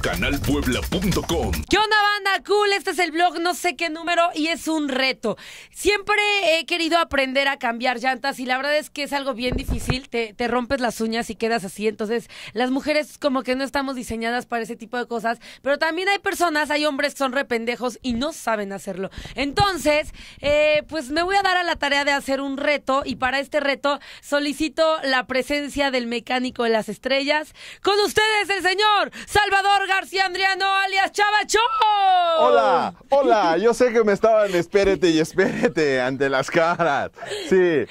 canalpuebla.com. ¿Qué onda, banda? Cool, este es el blog, no sé qué número, y es un reto. Siempre he querido aprender a cambiar llantas y la verdad es que es algo bien difícil. Te, rompes las uñas y quedas así. Entonces, las mujeres como que no estamos diseñadas para ese tipo de cosas, pero también hay personas, hay hombres que son rependejos y no saben hacerlo. Entonces, eh, pues me voy a dar a la tarea de hacer un reto y para este reto solicito la presencia del mecánico de las estrellas. Con ustedes, el señor Salvador García Andriano, alias Chavacho. Hola, hola, yo sé que me estaban espérate y espérate ante las caras. Sí,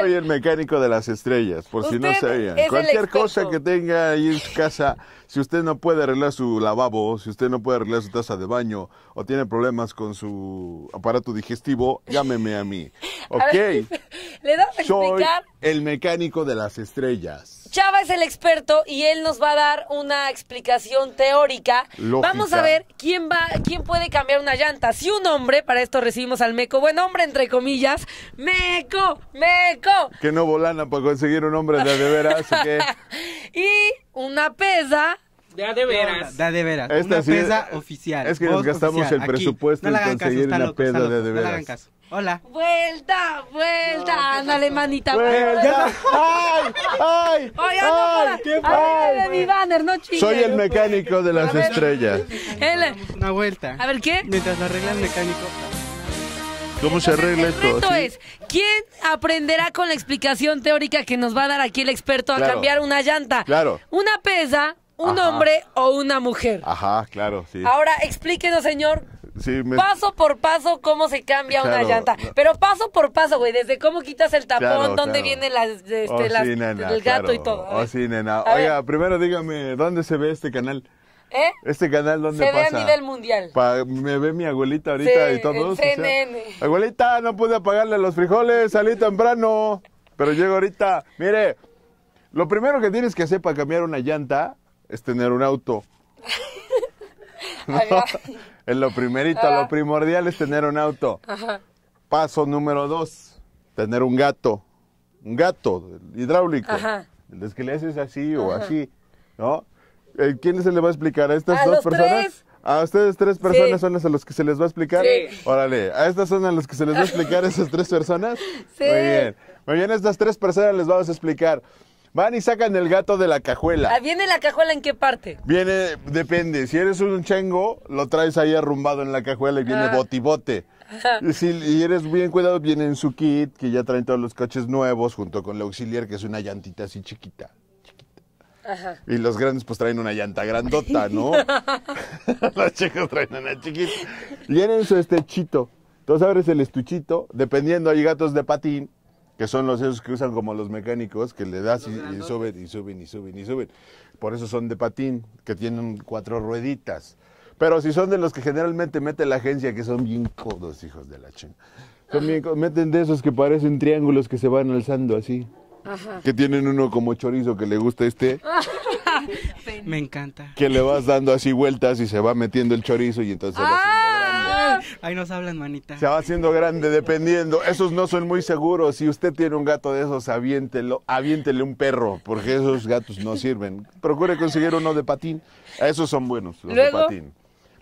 soy el mecánico de las estrellas, por si no sabían. Cualquier cosa que tenga ahí en su casa, si usted no puede arreglar su lavabo, si usted no puede arreglar su taza de baño o tiene problemas con su aparato digestivo, llámeme a mí. Ok. Le a explicar. el mecánico de las estrellas. Chava es el experto y él nos va a dar una explicación teórica. Vamos a ver quién va, quién puede cambiar una llanta. Si un hombre, para esto recibimos al meco, buen hombre entre comillas, meco, meco. Que no volana para conseguir un hombre de de veras. y una pesa de veras. de veras. una pesa oficial. Es que nos gastamos el presupuesto en conseguir una pesa de de veras. Hola. Vuelta, vuelta. Ándale, manita. Vuelta. ¡Ay! ¡Ay! ¡Ay! qué padre! mi banner, no Soy el mecánico de las estrellas. Una vuelta. A ver, ¿qué? Mientras arregla el mecánico. ¿Cómo se arregla esto? es, ¿quién aprenderá con la explicación teórica que nos va a dar aquí el experto a cambiar una llanta? Claro. Una pesa, un hombre o una mujer. Ajá, claro, sí. Ahora, explíquenos, señor, Paso por paso, cómo se cambia una llanta. Pero paso por paso, güey, desde cómo quitas el tapón, dónde viene las, este, oh, el gato y todo. Oh, sí, nena. Oiga, primero dígame, ¿dónde se ve este canal? ¿Eh? Este canal donde se ve a nivel mundial. me ve mi abuelita ahorita y todos. abuelita, no pude apagarle los frijoles, salí temprano, pero llego ahorita. Mire, lo primero que tienes que hacer para cambiar una llanta es tener un auto. En lo primerito, lo primordial es tener un auto. Paso número dos, tener un gato. Un gato hidráulico. Ajá. que le haces así o así, ¿no? Eh, ¿Quién se le va a explicar a estas ah, dos personas? A ustedes tres personas son las a las que se les va a explicar. Órale, a estas son las que se les va a explicar esas tres personas. Muy bien. Muy bien, a estas tres personas les vamos a explicar Van y sacan el gato de la cajuela. Ah, ¿Viene la cajuela en qué parte? Viene, depende. Si eres un chengo, lo traes ahí arrumbado en la cajuela y viene botibote. Ah. Y si y eres bien cuidado, viene en su kit, que ya traen todos los coches nuevos, junto con la auxiliar, que es una llantita así chiquita. Y los grandes pues traen una llanta grandota, ¿no? los chicos traen una chiquita. Vienen en su estechito. Entonces abres el estuchito, dependiendo, hay gatos de patín, que son los esos que usan como los mecánicos, que le das y, y, suben y suben y suben y suben. Por eso son de patín, que tienen cuatro rueditas. Pero si son de los que generalmente mete la agencia, que son bien codos, hijos de la chingada. también meten de esos que parecen triángulos que se van alzando así. Que tienen uno como chorizo que le gusta este. Me encanta. Que le vas dando así vueltas y se va metiendo el chorizo y entonces... Ahí nos hablan, manita. Se va haciendo grande, dependiendo. Esos no son muy seguros. Si usted tiene un gato de esos, aviéntelo, aviéntele un perro, porque esos gatos no sirven. Procure conseguir uno de patín. Esos son buenos, los de patín.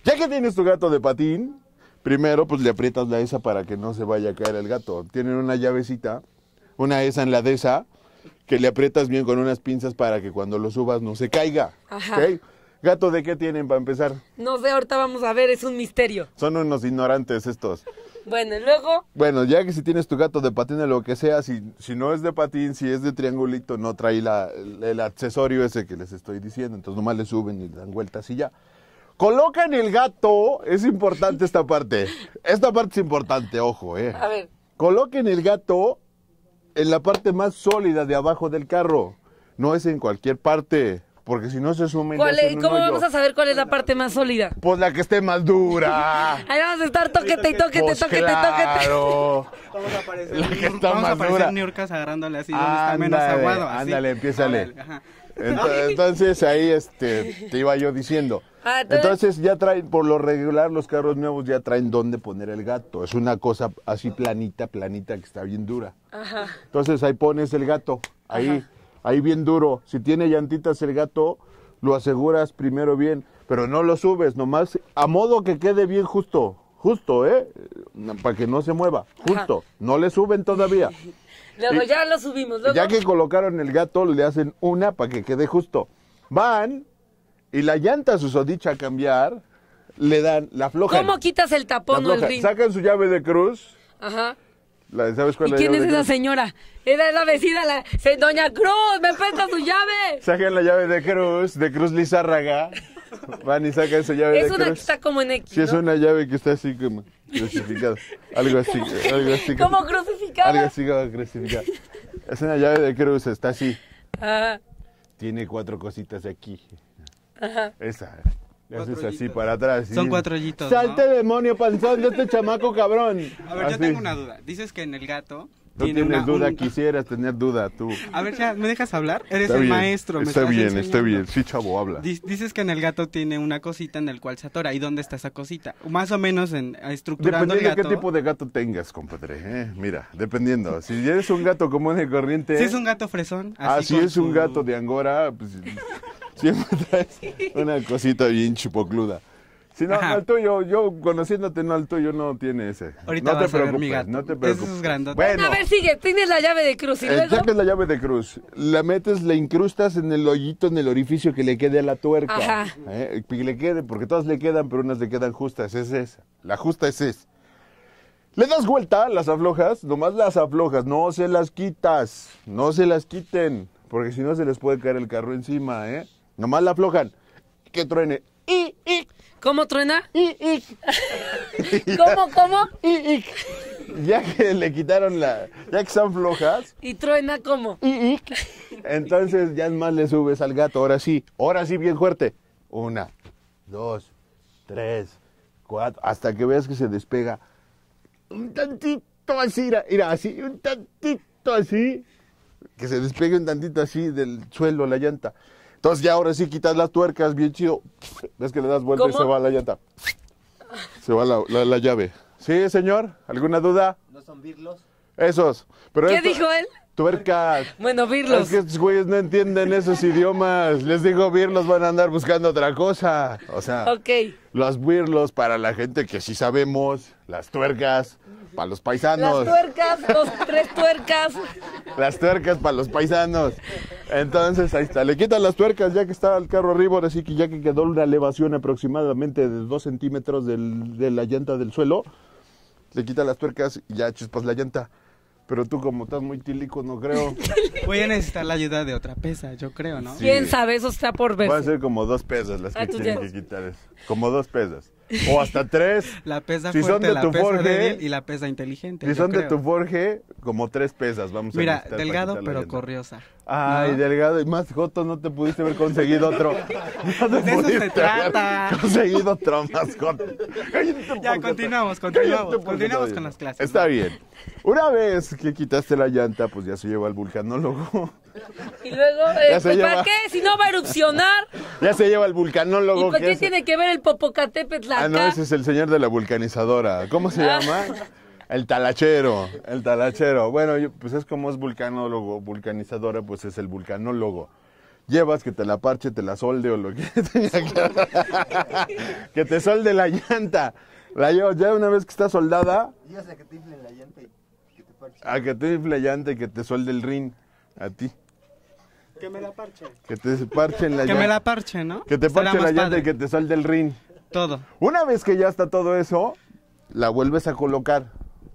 Ya que tienes tu gato de patín, primero pues le aprietas la esa para que no se vaya a caer el gato. Tienen una llavecita, una esa en la de esa, que le aprietas bien con unas pinzas para que cuando lo subas no se caiga. Ajá. ¿Gato de qué tienen para empezar? No sé, ahorita vamos a ver, es un misterio. Son unos ignorantes estos. Bueno, luego? Bueno, ya que si tienes tu gato de patín o lo que sea, si, si no es de patín, si es de triangulito, no trae la, el, accesorio ese que les estoy diciendo. Entonces nomás le suben y le dan vueltas y ya. Colocan el gato, es importante esta parte. Esta parte es importante, ojo, eh. A ver. Coloquen el gato en la parte más sólida de abajo del carro. No es en cualquier parte porque si no se sumen. ¿Cómo vamos a saber cuál es la parte más sólida? Pues la que esté más dura. Ahí vamos a estar toquete y toquete, pues toquete, toquete. Vamos a aparecer. La vamos a aparecer en New York agarrándole así donde está menos aguado. Ándale, empiézale. Entonces, entonces, ahí este te iba yo diciendo. Ah, entonces ya traen, por lo regular, los carros nuevos ya traen dónde poner el gato. Es una cosa así planita, planita que está bien dura. Ajá. Entonces ahí pones el gato, ahí ahí bien duro. Si tiene llantitas el gato, lo aseguras primero bien, pero no lo subes, nomás a modo que quede bien justo, justo, ¿eh? Para que no se mueva, justo. No le suben todavía. ya lo subimos. Ya que colocaron el gato, le hacen una para que quede justo. Van y la llanta susodicha a cambiar, le dan, la floja. ¿Cómo quitas el tapón o el Sacan su llave de cruz. Ajá. ¿Y quién es esa señora? Era la vecina, la, Doña Cruz, me presta su llave. Sacan la llave de Cruz, de Cruz Lizárraga. Van y sacan esa llave de Cruz. Es una que está como en X. Sí, es una llave que está así como crucificada. Algo así. Algo así como, crucificada. Algo así como crucificada. Es una llave de Cruz, está así. Tiene cuatro cositas de aquí. Ajá. Esa así para atrás. Son cuatro hoyitos. Salte, demonio panzón de este chamaco cabrón. A ver, yo tengo una duda. Dices que en el gato. No tiene tienes una duda, quisieras tener duda tú. A ver, ya, ¿me dejas hablar? Eres el maestro. está bien, está bien. Sí, chavo, habla. Dices que en el gato tiene una cosita en el cual se atora. ¿Y dónde está esa cosita? Más o menos en estructurando el gato. de qué tipo de gato tengas, compadre. ¿eh? mira, dependiendo. Si eres un gato común y corriente... Si es un gato fresón. Así ah, si es un gato de angora, pues... Siempre traes una cosita bien chupocluda. Si no, al tuyo, yo conociéndote, no, al tuyo no tiene ese. no te preocupes, No te preocupes. es Bueno, a ver, sigue. Tienes la llave de cruz. ¿y la llave de cruz. La metes, la incrustas en el hoyito, en el orificio que le quede a la tuerca. Ajá. Eh, que le quede, porque todas le quedan, pero unas le quedan justas. Es esa. La justa es esa. Le das vuelta, las aflojas, nomás las aflojas. No se las quitas. No se las quiten. Porque si no, se les puede caer el carro encima, ¿eh? Nomás la aflojan. Que truene. I, ¿Cómo truena? I, ¿Cómo, cómo? Ya que le quitaron la. Ya que están flojas. ¿Y truena cómo? Entonces ya más le subes al gato. Ahora sí. Ahora sí, bien fuerte. Una, dos, tres, cuatro. Hasta que veas que se despega. Un tantito así. Mira, así. Un tantito así. Que se despegue un tantito así del suelo la llanta. Entonces ya ahora sí quitas las tuercas, bien chido. Ves que le das vuelta y se va la llanta. Se va la, llave. ¿Sí, señor? ¿Alguna duda? ¿No son birlos? Esos. ¿Qué dijo él? Tuercas. Bueno, birlos. Es que estos güeyes no entienden esos idiomas. Les digo birlos, van a andar buscando otra cosa. O sea, okay. los birlos para la gente que sí sabemos, las tuercas, para los paisanos. Las tuercas, dos, tres tuercas. Las tuercas para los paisanos. Entonces, ahí está. Le quitan las tuercas ya que está el carro arriba, así que ya que quedó una elevación aproximadamente de dos centímetros del, de la llanta del suelo, le quitan las tuercas y ya chispas la llanta. Pero tú como estás muy tílico, no creo. Voy a necesitar la ayuda de otra pesa, yo creo, ¿no? ¿Quién sabe? Eso está por ver. Va a ser como dos pesas las que ah, tienen que quitar. Como dos pesas o hasta tres. La pesa si fuerte, son de pesa débil y la pesa inteligente. Si son de tu forge, como tres pesas, vamos Mira, a Mira, delgado pero corriosa. Ay, delgado y más joto no te pudiste haber conseguido otro. No te de eso se trata. Conseguido otro más joto. ya, continuamos, continuamos, continuamos con las clases. Está bien. Una vez que quitaste la llanta, pues ya se llevó al vulcanólogo y luego, eh, pues, ¿para qué? Si no va a erupcionar. Ya se lleva el vulcanólogo. ¿Y para qué tiene que ver el Popocatépetl Ah, no, ese es el señor de la vulcanizadora. ¿Cómo se ah. llama? El talachero, el talachero. Bueno, pues es como es vulcanólogo, vulcanizadora, pues es el vulcanólogo llevas, que te la parche, te la solde o lo que que te solde la llanta. La ya una vez que está soldada. Dígase que te infle la llanta y que te parche. A ah, que te infle la llanta y que te solde el rin a ti. Que me la parche. Que te parchen la Que me la parche, ¿no? Que te parche la llanta y que te salga el ring. Todo. Una vez que ya está todo eso, la vuelves a colocar.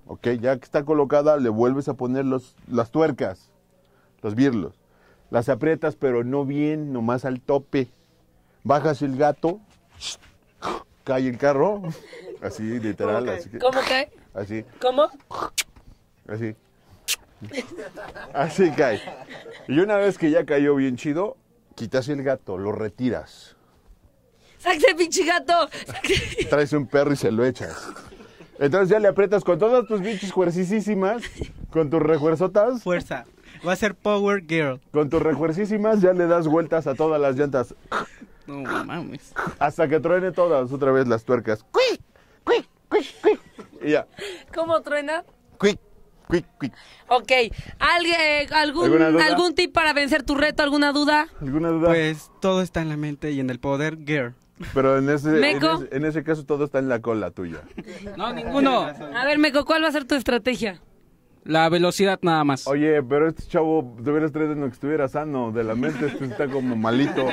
Ok, ya que está colocada, le vuelves a poner los, las tuercas, los birlos. Las aprietas, pero no bien, nomás al tope. Bajas el gato, cae el carro. Así, literal. así ¿Cómo cae? Así. ¿Cómo? Así. Así cae. Y una vez que ya cayó bien chido, quitas el gato, lo retiras. ¡Sáquese, pinche gato! Traes un perro y se lo echas. Entonces ya le aprietas con todas tus pinches juercisísimas, con tus refuerzotas Fuerza. Va a ser Power Girl. Con tus rejuercísimas ya le das vueltas a todas las llantas. No mames. Hasta que truene todas otra vez las tuercas. ¡Cui! ya. ¿Cómo truena? Quick, quick. Ok. Eh, algún, ¿Algún tip para vencer tu reto? ¿Alguna duda? ¿Alguna duda? Pues todo está en la mente y en el poder, girl. Pero en ese, en ese, caso todo está en la cola tuya. No, ninguno. A ver, Meco, ¿cuál va a ser tu estrategia? La velocidad nada más. Oye, pero este chavo tuviera tres de no que estuviera sano de la mente, este está como malito.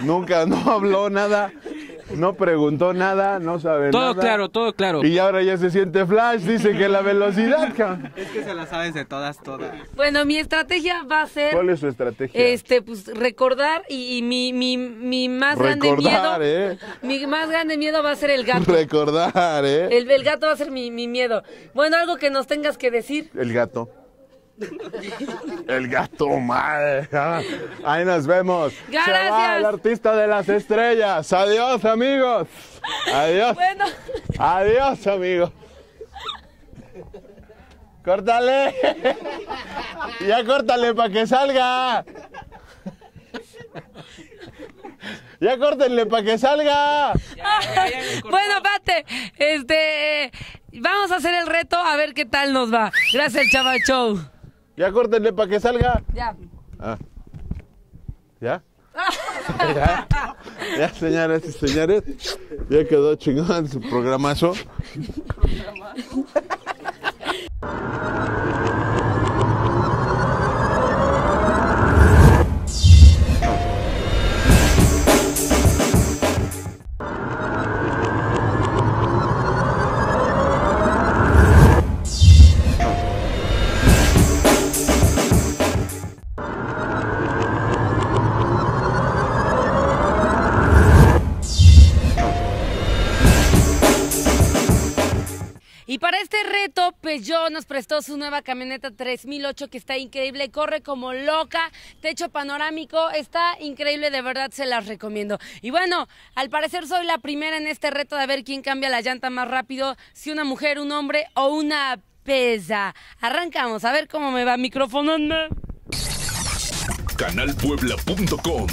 Nunca, no habló nada no preguntó nada, no sabe todo nada. Todo claro, todo claro. Y ahora ya se siente flash, dice que la velocidad. es que se la sabes de todas, todas. Bueno, mi estrategia va a ser. ¿Cuál es su estrategia? Este, pues recordar y, mi, más grande miedo. Eh. Mi más grande miedo va a ser el gato. Recordar, ¿eh? El, gato va a ser mi, mi miedo. Bueno, algo que nos tengas que decir. El gato. El gato madre. Ah, ahí nos vemos. Gracias. el artista de las estrellas. Adiós, amigos. Adiós. Adiós, amigos. Córtale. Ya córtale para que salga. Ya córtenle para que salga. bueno, pate, este, vamos a hacer el reto a ver qué tal nos va. Gracias, chaval Show. Ya córtenle para que salga. Ya. Ah. ¿Ya? ¿Ya? Ya, señoras y señores, ya quedó chingón su programazo. para este reto, Peugeot nos prestó su nueva camioneta 3008 que está increíble, corre como loca, techo panorámico, está increíble, de verdad se las recomiendo. Y bueno, al parecer soy la primera en este reto de ver quién cambia la llanta más rápido, si una mujer, un hombre o una pesa. Arrancamos, a ver cómo me va, el Canalpuebla.com